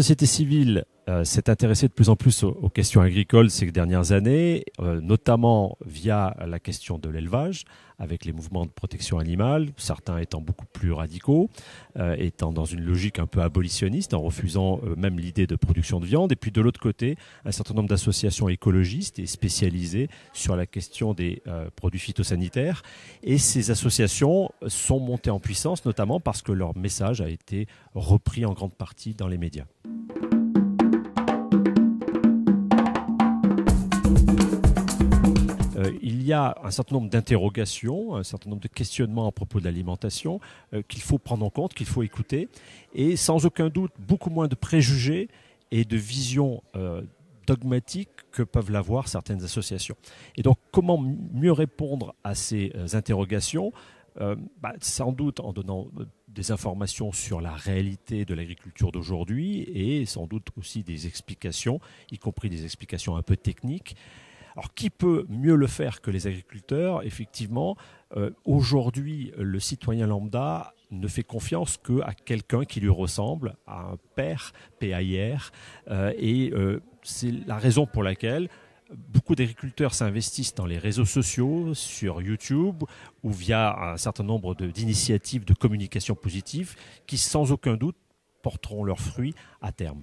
La société civile euh, s'est intéressée de plus en plus aux, questions agricoles ces dernières années, euh, notamment via la question de l'élevage, avec les mouvements de protection animale, certains étant beaucoup plus radicaux, euh, étant dans une logique un peu abolitionniste, en refusant même l'idée de production de viande, et puis de l'autre côté, un certain nombre d'associations écologistes et spécialisées sur la question des produits phytosanitaires. Et ces associations sont montées en puissance, notamment parce que leur message a été repris en grande partie dans les médias. il y a un certain nombre d'interrogations, un certain nombre de questionnements à propos de l'alimentation euh, qu'il faut prendre en compte, qu'il faut écouter, et sans aucun doute beaucoup moins de préjugés et de visions euh, dogmatiques que peuvent l'avoir certaines associations. Et donc comment mieux répondre à ces euh, interrogations bah, Sans doute en donnant des informations sur la réalité de l'agriculture d'aujourd'hui et sans doute aussi des explications, y compris des explications un peu techniques. Alors qui peut mieux le faire que les agriculteurs Effectivement, euh, aujourd'hui, le citoyen lambda ne fait confiance qu'à quelqu'un qui lui ressemble, à un père, PAIR, euh, et euh, c'est la raison pour laquelle beaucoup d'agriculteurs s'investissent dans les réseaux sociaux, sur YouTube ou via un certain nombre d'initiatives de communication positive qui, sans aucun doute, porteront leurs fruits à terme.